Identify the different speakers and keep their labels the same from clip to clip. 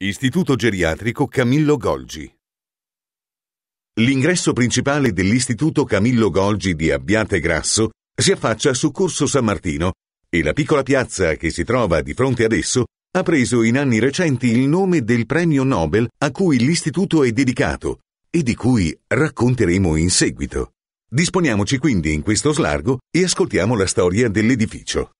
Speaker 1: Istituto geriatrico Camillo Golgi. L'ingresso principale dell'Istituto Camillo Golgi di Abbiate Grasso si affaccia su Corso San Martino e la piccola piazza che si trova di fronte ad esso ha preso in anni recenti il nome del premio Nobel a cui l'istituto è dedicato e di cui racconteremo in seguito. Disponiamoci quindi in questo slargo e ascoltiamo la storia dell'edificio.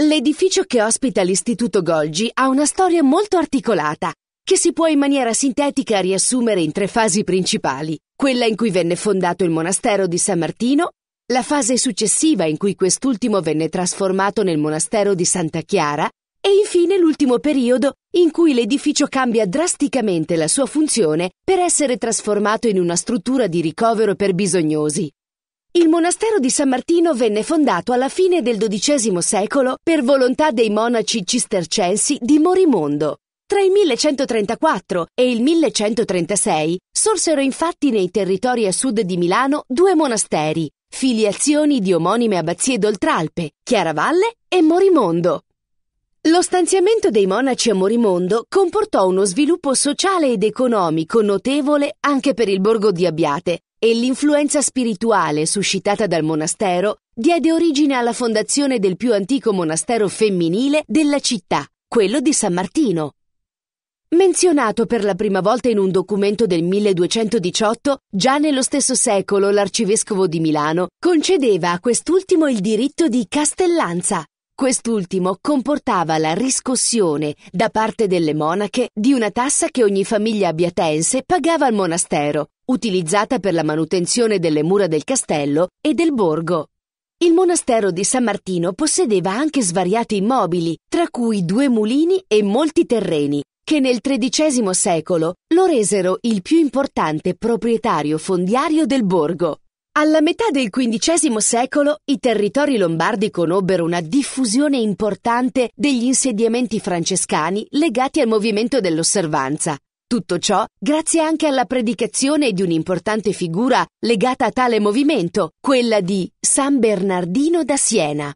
Speaker 2: L'edificio che ospita l'Istituto Golgi ha una storia molto articolata, che si può in maniera sintetica riassumere in tre fasi principali. Quella in cui venne fondato il monastero di San Martino, la fase successiva in cui quest'ultimo venne trasformato nel monastero di Santa Chiara e infine l'ultimo periodo in cui l'edificio cambia drasticamente la sua funzione per essere trasformato in una struttura di ricovero per bisognosi. Il monastero di San Martino venne fondato alla fine del XII secolo per volontà dei monaci cistercensi di Morimondo. Tra il 1134 e il 1136 sorsero infatti nei territori a sud di Milano due monasteri, filiazioni di omonime abbazie d'Oltralpe, Chiaravalle e Morimondo. Lo stanziamento dei monaci a Morimondo comportò uno sviluppo sociale ed economico notevole anche per il borgo di Abbiate, e l'influenza spirituale suscitata dal monastero diede origine alla fondazione del più antico monastero femminile della città, quello di San Martino. Menzionato per la prima volta in un documento del 1218, già nello stesso secolo l'arcivescovo di Milano concedeva a quest'ultimo il diritto di castellanza. Quest'ultimo comportava la riscossione da parte delle monache di una tassa che ogni famiglia abbiatense pagava al monastero, utilizzata per la manutenzione delle mura del castello e del borgo. Il monastero di San Martino possedeva anche svariati immobili, tra cui due mulini e molti terreni, che nel XIII secolo lo resero il più importante proprietario fondiario del borgo. Alla metà del XV secolo i territori lombardi conobbero una diffusione importante degli insediamenti francescani legati al movimento dell'osservanza, tutto ciò grazie anche alla predicazione di un'importante figura legata a tale movimento, quella di San Bernardino da Siena.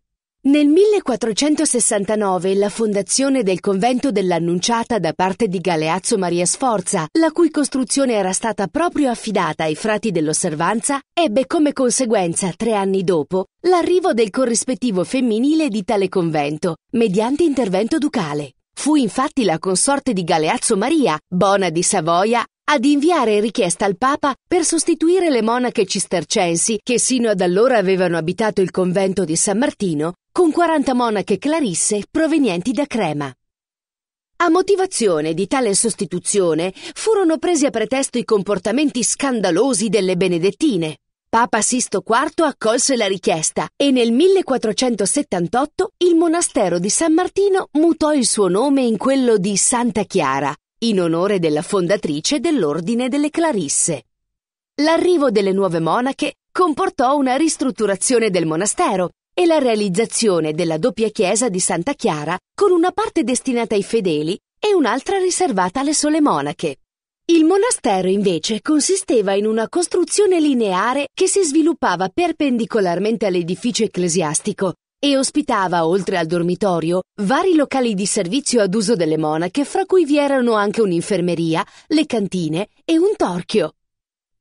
Speaker 2: Nel 1469 la fondazione del convento dell'Annunciata da parte di Galeazzo Maria Sforza, la cui costruzione era stata proprio affidata ai frati dell'osservanza, ebbe come conseguenza, tre anni dopo, l'arrivo del corrispettivo femminile di tale convento, mediante intervento ducale. Fu infatti la consorte di Galeazzo Maria, Bona di Savoia, ad inviare richiesta al Papa per sostituire le monache cistercensi che sino ad allora avevano abitato il convento di San Martino con 40 monache clarisse provenienti da Crema. A motivazione di tale sostituzione furono presi a pretesto i comportamenti scandalosi delle benedettine. Papa Sisto IV accolse la richiesta e nel 1478 il monastero di San Martino mutò il suo nome in quello di Santa Chiara, in onore della fondatrice dell'Ordine delle Clarisse. L'arrivo delle nuove monache comportò una ristrutturazione del monastero e la realizzazione della doppia chiesa di Santa Chiara con una parte destinata ai fedeli e un'altra riservata alle sole monache. Il monastero invece consisteva in una costruzione lineare che si sviluppava perpendicolarmente all'edificio ecclesiastico e ospitava, oltre al dormitorio, vari locali di servizio ad uso delle monache, fra cui vi erano anche un'infermeria, le cantine e un torchio.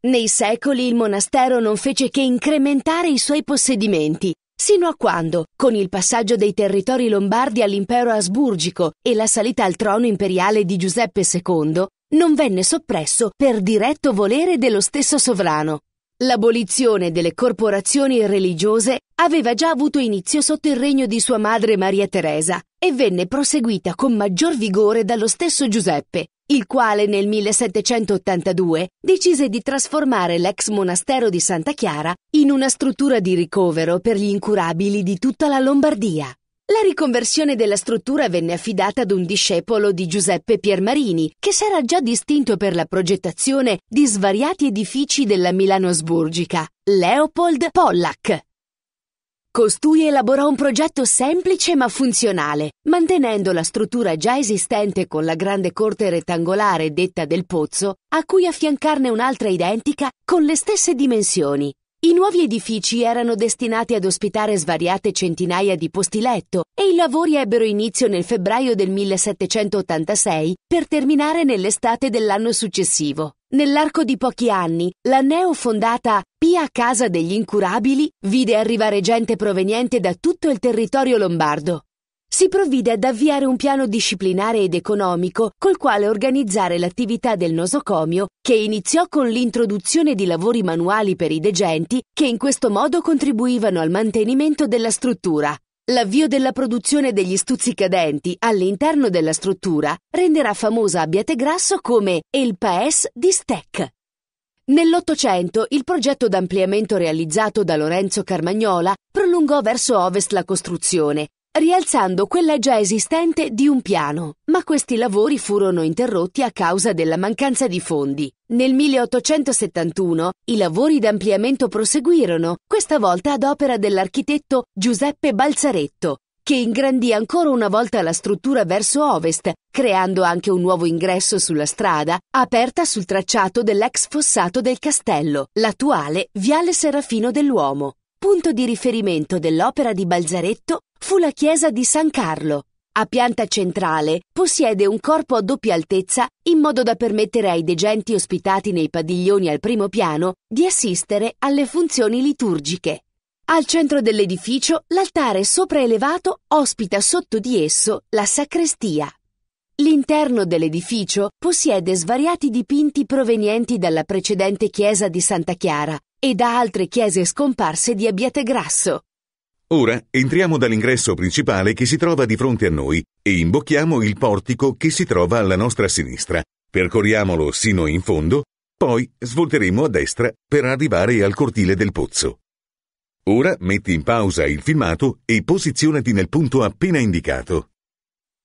Speaker 2: Nei secoli il monastero non fece che incrementare i suoi possedimenti, sino a quando, con il passaggio dei territori lombardi all'impero asburgico e la salita al trono imperiale di Giuseppe II, non venne soppresso per diretto volere dello stesso sovrano. L'abolizione delle corporazioni religiose aveva già avuto inizio sotto il regno di sua madre Maria Teresa e venne proseguita con maggior vigore dallo stesso Giuseppe, il quale nel 1782 decise di trasformare l'ex monastero di Santa Chiara in una struttura di ricovero per gli incurabili di tutta la Lombardia. La riconversione della struttura venne affidata ad un discepolo di Giuseppe Piermarini, che s'era già distinto per la progettazione di svariati edifici della Milano Sburgica, Leopold Pollack. Costui elaborò un progetto semplice ma funzionale, mantenendo la struttura già esistente con la grande corte rettangolare detta del pozzo, a cui affiancarne un'altra identica con le stesse dimensioni, i nuovi edifici erano destinati ad ospitare svariate centinaia di posti letto e i lavori ebbero inizio nel febbraio del 1786 per terminare nell'estate dell'anno successivo. Nell'arco di pochi anni, la neofondata Pia Casa degli Incurabili vide arrivare gente proveniente da tutto il territorio lombardo si provvide ad avviare un piano disciplinare ed economico col quale organizzare l'attività del nosocomio, che iniziò con l'introduzione di lavori manuali per i degenti che in questo modo contribuivano al mantenimento della struttura. L'avvio della produzione degli stuzzicadenti all'interno della struttura renderà famosa a Biategrasso come El Paes di Stecc. Nell'Ottocento il progetto d'ampliamento realizzato da Lorenzo Carmagnola prolungò verso ovest la costruzione, rialzando quella già esistente di un piano, ma questi lavori furono interrotti a causa della mancanza di fondi. Nel 1871 i lavori d'ampliamento proseguirono, questa volta ad opera dell'architetto Giuseppe Balzaretto, che ingrandì ancora una volta la struttura verso ovest, creando anche un nuovo ingresso sulla strada, aperta sul tracciato dell'ex fossato del castello, l'attuale Viale Serafino dell'Uomo. Punto di riferimento dell'opera di Balzaretto fu la chiesa di San Carlo. A pianta centrale possiede un corpo a doppia altezza in modo da permettere ai degenti ospitati nei padiglioni al primo piano di assistere alle funzioni liturgiche. Al centro dell'edificio l'altare sopraelevato ospita sotto di esso la sacrestia. L'interno dell'edificio possiede svariati dipinti provenienti dalla precedente chiesa di Santa Chiara, e da altre chiese scomparse di Abbiategrasso.
Speaker 1: Ora entriamo dall'ingresso principale che si trova di fronte a noi e imbocchiamo il portico che si trova alla nostra sinistra. Percorriamolo sino in fondo, poi svolteremo a destra per arrivare al cortile del pozzo. Ora metti in pausa il filmato e posizionati nel punto appena indicato.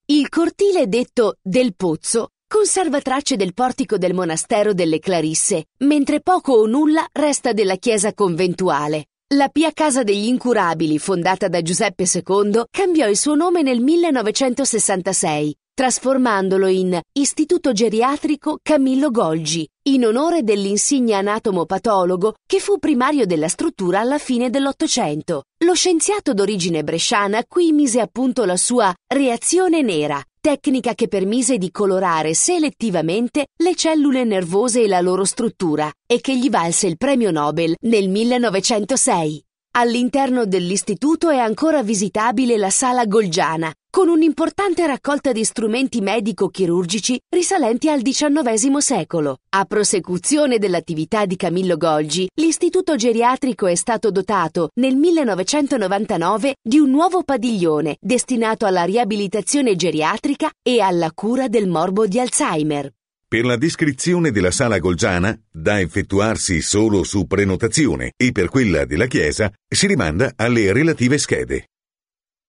Speaker 2: Il cortile detto del pozzo conserva tracce del portico del monastero delle Clarisse, mentre poco o nulla resta della chiesa conventuale. La Pia Casa degli Incurabili, fondata da Giuseppe II, cambiò il suo nome nel 1966, trasformandolo in Istituto Geriatrico Camillo Golgi, in onore dell'insigne anatomo patologo che fu primario della struttura alla fine dell'Ottocento. Lo scienziato d'origine bresciana qui mise a punto la sua reazione nera, tecnica che permise di colorare selettivamente le cellule nervose e la loro struttura e che gli valse il premio Nobel nel 1906. All'interno dell'istituto è ancora visitabile la sala Golgiana, con un'importante raccolta di strumenti medico-chirurgici risalenti al XIX secolo. A prosecuzione dell'attività di Camillo Golgi, l'istituto geriatrico è stato dotato nel 1999 di un nuovo padiglione destinato alla riabilitazione geriatrica e alla cura del morbo di Alzheimer.
Speaker 1: Per la descrizione della sala golgiana, da effettuarsi solo su prenotazione, e per quella della chiesa, si rimanda alle relative schede.